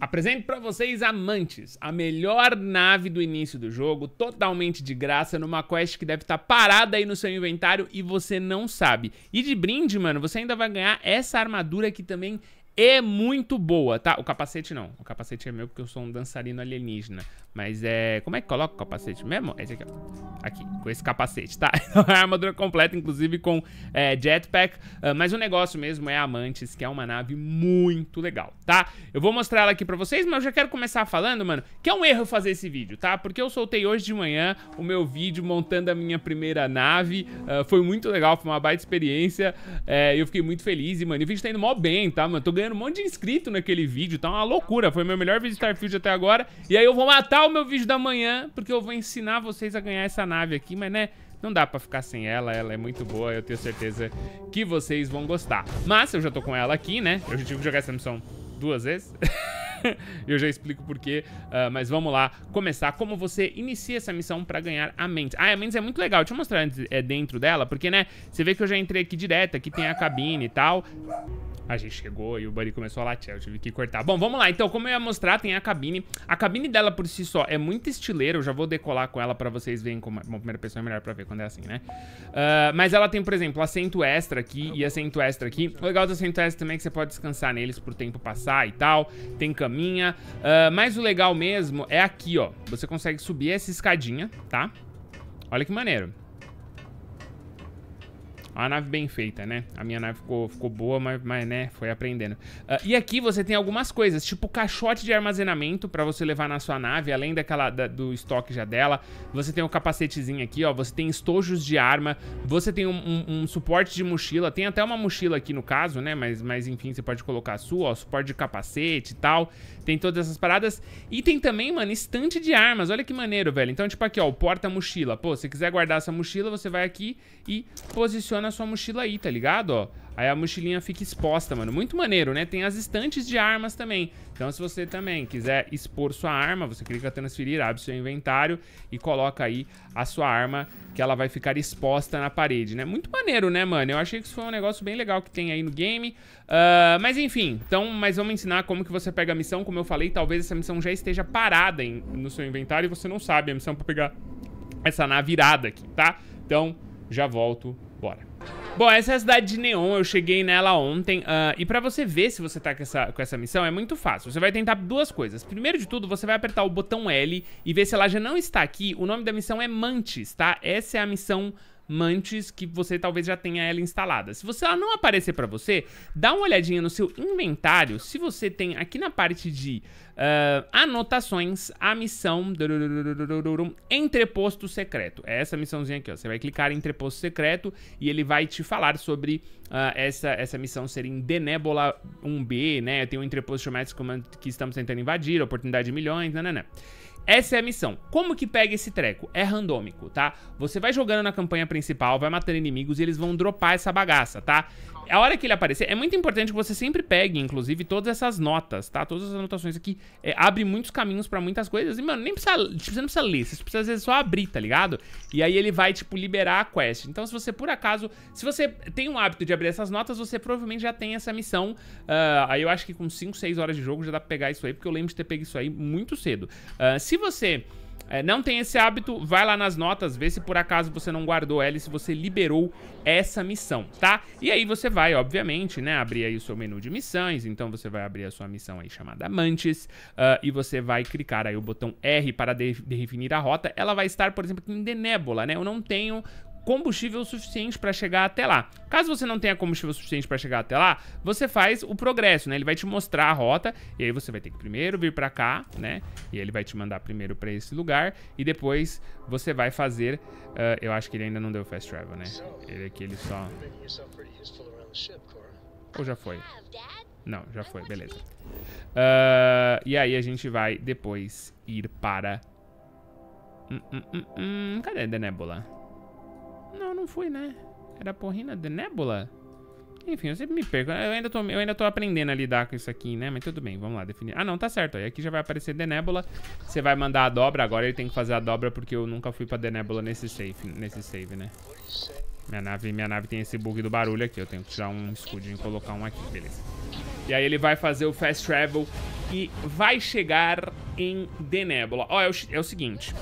Apresento para vocês Amantes, a melhor nave do início do jogo, totalmente de graça, numa quest que deve estar tá parada aí no seu inventário e você não sabe. E de brinde, mano, você ainda vai ganhar essa armadura que também é muito boa, tá? O capacete não. O capacete é meu porque eu sou um dançarino alienígena. Mas é... Como é que coloca o capacete mesmo? É esse aqui, ó. Aqui, com esse capacete, tá? é armadura completa, inclusive com é, jetpack. Uh, mas o negócio mesmo é a Amantes, que é uma nave muito legal, tá? Eu vou mostrar ela aqui pra vocês, mas eu já quero começar falando, mano, que é um erro fazer esse vídeo, tá? Porque eu soltei hoje de manhã o meu vídeo montando a minha primeira nave. Uh, foi muito legal, foi uma baita experiência. Uh, eu fiquei muito feliz e, mano, o vídeo tá indo mó bem, tá, mano? Tô ganhando ganhando um monte de inscrito naquele vídeo, tá uma loucura. Foi meu melhor vídeo de Starfield até agora. E aí eu vou matar o meu vídeo da manhã, porque eu vou ensinar vocês a ganhar essa nave aqui, mas né... Não dá pra ficar sem ela, ela é muito boa, eu tenho certeza que vocês vão gostar. Mas eu já tô com ela aqui, né? Eu já tive que jogar essa missão duas vezes. eu já explico porquê, uh, ah, mas vamos lá começar como você inicia essa missão pra ganhar a Mendes. Ah, a Mendes é muito legal, deixa eu mostrar antes, é, dentro dela, porque, né, você vê que eu já entrei aqui direto, aqui tem a cabine e tal. A gente chegou e o Buddy começou a latir, eu tive que cortar. Bom, vamos lá. Então, como eu ia mostrar, tem a cabine. A cabine dela por si só é muito estileira. Eu já vou decolar com ela pra vocês verem como... Bom, primeira pessoa é melhor pra ver quando é assim, né? Uh, mas ela tem, por exemplo, assento extra aqui e assento extra aqui. O legal do assento extra também é que você pode descansar neles pro tempo passar e tal. Tem caminha. Uh, mas o legal mesmo é aqui, ó. Você consegue subir essa escadinha, tá? Olha que maneiro. Uma nave bem feita, né? A minha nave ficou, ficou boa, mas, mas, né, foi aprendendo. Uh, e aqui você tem algumas coisas, tipo caixote de armazenamento pra você levar na sua nave, além daquela da, do estoque já dela. Você tem o um capacetezinho aqui, ó. Você tem estojos de arma, você tem um, um, um, suporte de mochila. Tem até uma mochila aqui no caso, né? Mas, mas enfim, você pode colocar a sua, ó. Suporte de capacete e tal. Tem todas essas paradas. E tem também, mano, estante de armas. Olha que maneiro, velho. Então, tipo aqui, ó, o porta-mochila. Pô, se quiser guardar essa mochila, você vai aqui e posiciona usando a sua mochila aí, tá ligado? Ó, aí a mochilinha fica exposta, mano. Muito maneiro, né? Tem as estantes de armas também. Então, se você também quiser expor sua arma, você clica transferir, abre seu inventário e coloca aí a sua arma que ela vai ficar exposta na parede, né? Muito maneiro, né, mano? Eu achei que isso foi um negócio bem legal que tem aí no game. Uh, mas enfim, então, mas vamos ensinar como que você pega a missão. Como eu falei, talvez essa missão já esteja parada em, no seu inventário e você não sabe a missão pra pegar essa nave irada aqui, tá? Então, já volto Bora. Bom, essa é a cidade de Neon, eu cheguei nela ontem, uh, e pra você ver se você tá com essa, com essa missão é muito fácil, você vai tentar duas coisas. Primeiro de tudo, você vai apertar o botão L e ver se ela já não está aqui, o nome da missão é Mantis, tá? Essa é a missão Mantis que você talvez já tenha ela instalada. Se você ela não aparecer para você, dá uma olhadinha no seu inventário se você tem aqui na parte de uh, anotações a missão entreposto secreto. É essa missãozinha aqui, ó. Você vai clicar em entreposto secreto e ele vai te falar sobre uh, essa, essa missão ser em Denébola 1B, né? Tem um entreposto chamado que estamos tentando invadir, oportunidade de milhões, né? Essa é a missão. Como que pega esse treco? É randômico, tá? Você vai jogando na campanha principal, vai matando inimigos e eles vão dropar essa bagaça, tá? A hora que ele aparecer, é muito importante que você sempre pegue, inclusive, todas essas notas, tá? Todas as anotações aqui é, abre muitos caminhos pra muitas coisas. E, mano, nem precisa, tipo, você não precisa ler, você precisa, às vezes, só abrir, tá ligado? E aí ele vai, tipo, liberar a quest. Então, se você, por acaso, se você tem um hábito de abrir essas notas, você provavelmente já tem essa missão. Uh, aí eu acho que com 5, 6 horas de jogo já dá pra pegar isso aí, porque eu lembro de ter pego isso aí muito cedo. Uh, se você é, não tem esse hábito, vai lá nas notas, vê se por acaso você não guardou ela e se você liberou essa missão, tá? E aí você vai, obviamente, né, abrir aí o seu menu de missões, então você vai abrir a sua missão aí chamada Mantis uh, ah, e você vai clicar aí o botão R para de definir a rota. Ela vai estar, por exemplo, em Denébola, né? Eu não tenho combustível suficiente para chegar até lá. Caso você não tenha combustível suficiente para chegar até lá, você faz o progresso, né? Ele vai te mostrar a rota e aí você vai ter que primeiro vir para cá, né? E ele vai te mandar primeiro para esse lugar e depois você vai fazer... Uh, eu acho que ele ainda não deu fast travel, né? Ele aqui, ele só... Ou já foi? Não, já foi, beleza. Uh, e aí a gente vai depois ir para... Hum, hum, hum, hum cadê a Nebula? Não, não fui, né? Era Porrina de Nebula? Enfim, eu sempre me perco. Eu ainda, tô, eu ainda tô aprendendo a lidar com isso aqui, né? Mas tudo bem, vamos lá definir. Ah, não, tá certo. Aí aqui já vai aparecer Denébola. Você vai mandar a dobra. Agora ele tem que fazer a dobra porque eu nunca fui pra Denébola nesse save, nesse save, né? Minha nave, minha nave tem esse bug do barulho aqui. Eu tenho que tirar um escudinho e colocar um aqui, beleza. E aí ele vai fazer o fast travel e vai chegar em Denébola. Ó, é o é o seguinte.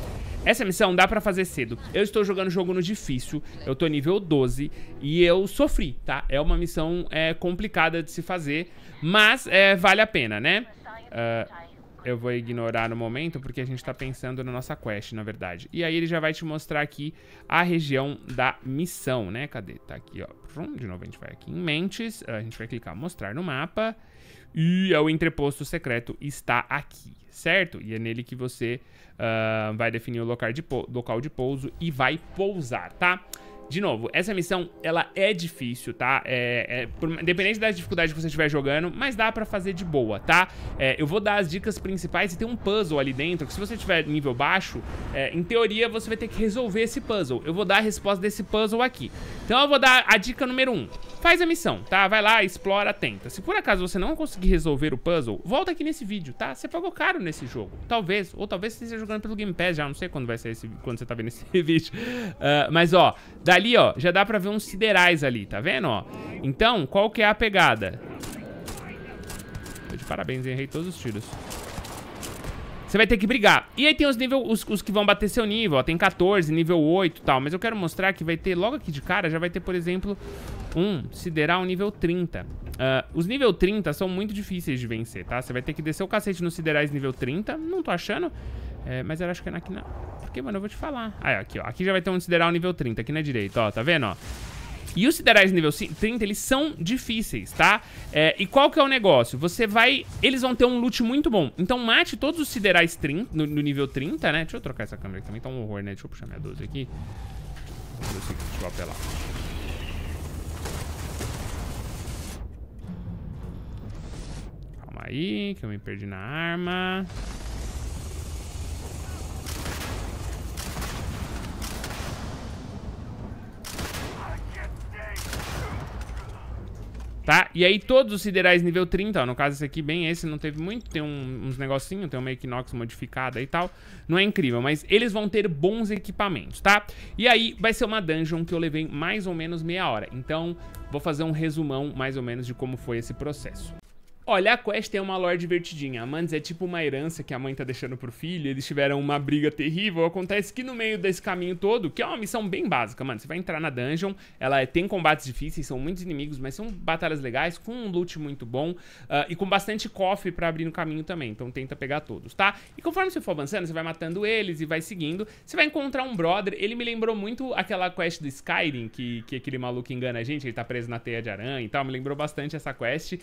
Essa missão dá pra fazer cedo. Eu estou jogando o jogo no difícil, eu tô nível 12 e eu sofri, tá? É uma missão é, complicada de se fazer, mas é, vale a pena, né? Uh, eu vou ignorar no momento porque a gente tá pensando na nossa quest, na verdade. E aí ele já vai te mostrar aqui a região da missão, né? Cadê? Tá aqui, ó. De novo a gente vai aqui em Mentes, a gente vai clicar mostrar no mapa e é o entreposto secreto está aqui, certo? E é nele que você uh, vai definir o local de, local de pouso e vai pousar, tá? De novo, essa missão, ela é difícil, tá? É, é por, independente da dificuldade que você estiver jogando, mas dá pra fazer de boa, tá? É, eu vou dar as dicas principais e tem um puzzle ali dentro, que se você tiver nível baixo, é, em teoria você vai ter que resolver esse puzzle. Eu vou dar a resposta desse puzzle aqui. Então eu vou dar a dica número 1. Um. Faz a missão, tá? Vai lá, explora, tenta. Se por acaso você não conseguir resolver o puzzle, volta aqui nesse vídeo, tá? Você pagou caro nesse jogo. Talvez, ou talvez você esteja jogando pelo Game Pass já, não sei quando vai ser esse, quando você tá vendo esse vídeo. Uh, mas ó, daí ali, ó, já dá pra ver uns siderais ali, tá vendo, ó? Então, qual que é a pegada? Tô de parabéns, errei todos os tiros. Você vai ter que brigar. E aí tem os níveis, os, os, que vão bater seu nível, ó. Tem 14, nível 8 e tal. Mas eu quero mostrar que vai ter, logo aqui de cara, já vai ter, por exemplo, um sideral nível 30. Uh, ah, os nível 30 são muito difíceis de vencer, tá? Você vai ter que descer o cacete nos siderais nível 30. Não tô achando. É, mas eu acho que é aqui na... que mano, eu vou te falar. Aí, aqui, ó. Aqui já vai ter um Sideral nível 30, aqui na direita, ó. Tá vendo, ó? E os siderais nível 30, eles são difíceis, tá? É, e qual que é o negócio? Você vai... Eles vão ter um loot muito bom. Então mate todos os siderais 30, no, no nível 30, né? Deixa eu trocar essa câmera aqui também, tá um horror, né? Deixa eu puxar minha 12 aqui. Deixa eu apelar. Calma aí, que eu me perdi na arma. tá? E aí todos os siderais nível 30, ó, no caso esse aqui, bem esse, não teve muito, tem um, uns negocinhos, tem uma Equinox modificada e tal, não é incrível, mas eles vão ter bons equipamentos, tá? E aí vai ser uma dungeon que eu levei mais ou menos meia hora, então vou fazer um resumão mais ou menos de como foi esse processo. Olha, a quest é uma lore divertidinha. Amantes é tipo uma herança que a mãe tá deixando pro filho. Eles tiveram uma briga terrível. Acontece que no meio desse caminho todo, que é uma missão bem básica, mano. Você vai entrar na dungeon, ela é, tem combates difíceis, são muitos inimigos, mas são batalhas legais, com um loot muito bom uh, e com bastante cofre para abrir no caminho também. Então tenta pegar todos, tá? E conforme você for avançando, você vai matando eles e vai seguindo. Você vai encontrar um brother. Ele me lembrou muito aquela quest do Skyrim, que, que aquele maluco engana a gente, ele tá preso na teia de aranha e tal. Me lembrou bastante essa quest. Uh,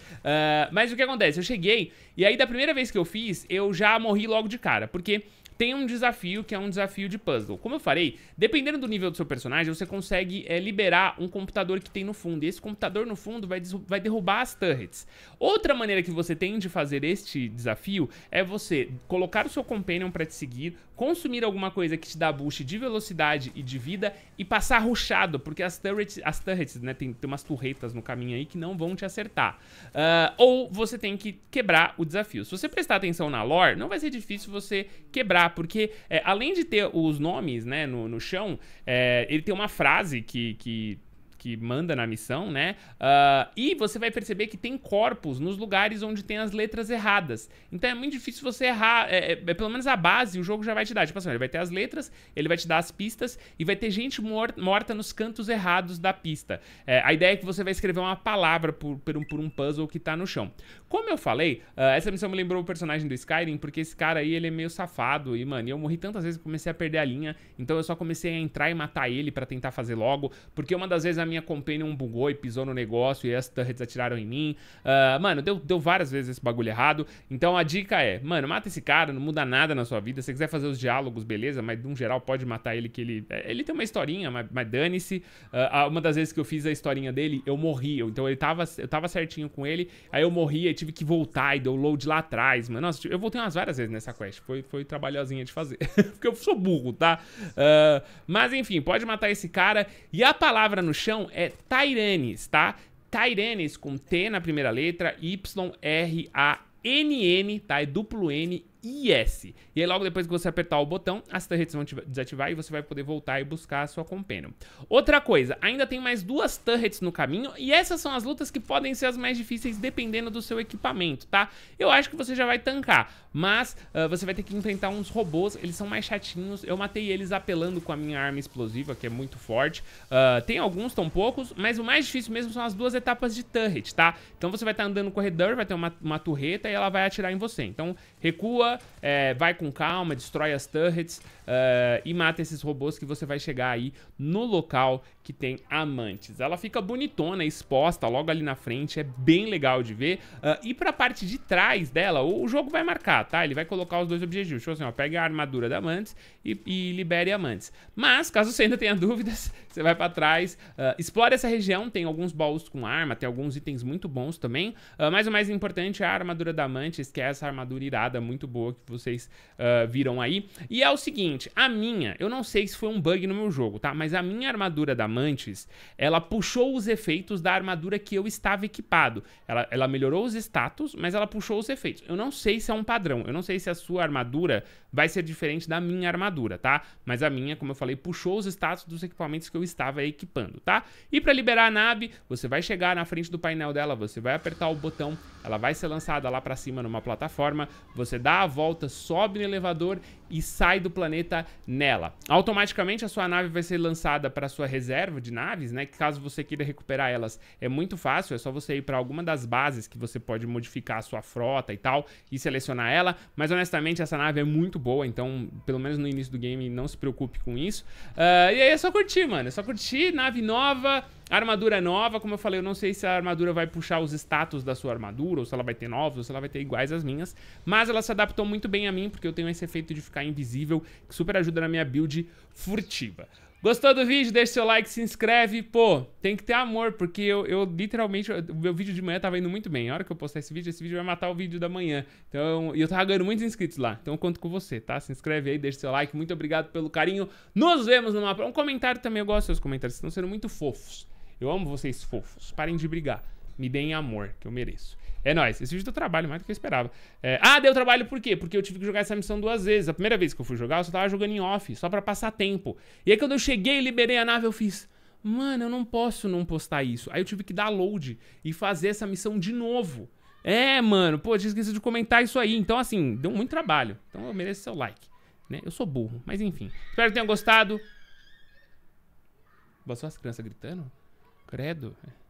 mas o que acontece? Eu cheguei, e aí da primeira vez que eu fiz, eu já morri logo de cara, porque tem um desafio que é um desafio de puzzle. Como eu falei, dependendo do nível do seu personagem, você consegue é, liberar um computador que tem no fundo. E esse computador no fundo vai, vai derrubar as turrets. Outra maneira que você tem de fazer este desafio é você colocar o seu companion para te seguir, consumir alguma coisa que te dá boost de velocidade e de vida e passar ruxado, porque as turrets, as turrets né, tem, tem umas turretas no caminho aí que não vão te acertar. Uh, ou você tem que quebrar o desafio. Se você prestar atenção na lore, não vai ser difícil você quebrar lembrar, porque é, além de ter os nomes né, no, no chão, é, ele tem uma frase que, que que manda na missão, né? Uh, e você vai perceber que tem corpos nos lugares onde tem as letras erradas. Então é muito difícil você errar. É, é, é pelo menos a base, o jogo já vai te dar. Tipo assim, ele vai ter as letras, ele vai te dar as pistas e vai ter gente mor morta nos cantos errados da pista. É, a ideia é que você vai escrever uma palavra por, por, um, por um puzzle que tá no chão. Como eu falei, uh, essa missão me lembrou o personagem do Skyrim, porque esse cara aí, ele é meio safado. E, mano, eu morri tantas vezes que comecei a perder a linha. Então eu só comecei a entrar e matar ele para tentar fazer logo. Porque uma das vezes a minha minha companion bugou e pisou no negócio e as turrets atiraram em mim. Uh, mano, deu, deu várias vezes esse bagulho errado. Então a dica é, mano, mata esse cara, não muda nada na sua vida. Se você quiser fazer os diálogos, beleza, mas um geral pode matar ele que ele... É, ele tem uma historinha, mas, mas dane-se. Uh, uma das vezes que eu fiz a historinha dele, eu morri. Então ele tava, eu tava certinho com ele, aí eu morri, e tive que voltar e deu load lá atrás, mano. Nossa, eu voltei umas várias vezes nessa quest. Foi, foi trabalhosinha de fazer. Porque eu sou burro, tá? Uh, mas enfim, pode matar esse cara. E a palavra no chão é Tairenes, tá? Tairenes com T na primeira letra, Y-R-A-N-N, tá? É duplo N IS. E aí, logo depois que você apertar o botão, as turrets vão desativar e você vai poder voltar e buscar a sua Companion. Outra coisa, ainda tem mais duas turrets no caminho e essas são as lutas que podem ser as mais difíceis dependendo do seu equipamento, tá? Eu acho que você já vai tancar, mas uh, você vai ter que enfrentar uns robôs, eles são mais chatinhos, eu matei eles apelando com a minha arma explosiva, que é muito forte. Uh, tem alguns, tão poucos, mas o mais difícil mesmo são as duas etapas de turret, tá? Então você vai estar tá andando no corredor, vai ter uma, uma turreta e ela vai atirar em você. Então Recua, é, vai com calma, destrói as turrets uh, e mata esses robôs que você vai chegar aí no local que tem amantes. Ela fica bonitona, exposta logo ali na frente, é bem legal de ver. Uh, e pra parte de trás dela, o, o, jogo vai marcar, tá? Ele vai colocar os dois objetivos. Tipo assim, ó, pega a armadura da amantes e, e libere amantes. Mas, caso você ainda tenha dúvidas, você vai pra trás, uh, essa região, tem alguns baús com arma, tem alguns itens muito bons também. Uh, mas o mais importante é a armadura da amantes, que é essa armadura irada muito boa que vocês uh, viram aí. E é o seguinte, a minha, eu não sei se foi um bug no meu jogo, tá? Mas a minha armadura da Mantis, ela puxou os efeitos da armadura que eu estava equipado. Ela, ela melhorou os status, mas ela puxou os efeitos. Eu não sei se é um padrão, eu não sei se a sua armadura vai ser diferente da minha armadura, tá? Mas a minha, como eu falei, puxou os status dos equipamentos que eu estava equipando, tá? E para liberar a nave, você vai chegar na frente do painel dela, você vai apertar o botão, ela vai ser lançada lá para cima numa plataforma, você você dá a volta, sobe no elevador e sai do planeta nela. Automaticamente a sua nave vai ser lançada para sua reserva de naves, né? caso você queira recuperar elas, é muito fácil, é só você ir para alguma das bases que você pode modificar a sua frota e tal e selecionar ela, mas honestamente essa nave é muito boa, então pelo menos no início do game não se preocupe com isso. Uh, e aí é só curtir, mano, é só curtir, nave nova, Armadura nova, como eu falei, eu não sei se a armadura vai puxar os status da sua armadura, ou se ela vai ter novos, ou se ela vai ter iguais às minhas. Mas ela se adaptou muito bem a mim, porque eu tenho esse efeito de ficar invisível, que super ajuda na minha build furtiva. Gostou do vídeo? Deixa seu like, se inscreve. Pô, tem que ter amor, porque eu, eu literalmente. O meu vídeo de manhã tava indo muito bem. A hora que eu postar esse vídeo, esse vídeo vai matar o vídeo da manhã. Então, e eu tava ganhando muitos inscritos lá. Então eu conto com você, tá? Se inscreve aí, deixa seu like. Muito obrigado pelo carinho. Nos vemos no mapa. Um comentário também, eu gosto dos seus comentários. estão sendo muito fofos. Eu amo vocês fofos. Parem de brigar. Me deem amor, que eu mereço. É nóis. Esse vídeo deu trabalho, mais do que eu esperava. É... Ah, deu trabalho por quê? Porque eu tive que jogar essa missão duas vezes. A primeira vez que eu fui jogar, eu só tava jogando em off, só pra passar tempo. E aí quando eu cheguei e liberei a nave, eu fiz... Mano, eu não posso não postar isso. Aí eu tive que dar load e fazer essa missão de novo. É, mano, pô, tinha esquecido de comentar isso aí. Então, assim, deu muito trabalho. Então eu mereço seu like. Né? Eu sou burro, mas enfim. Espero que tenham gostado. Boa só as crianças gritando. Credo.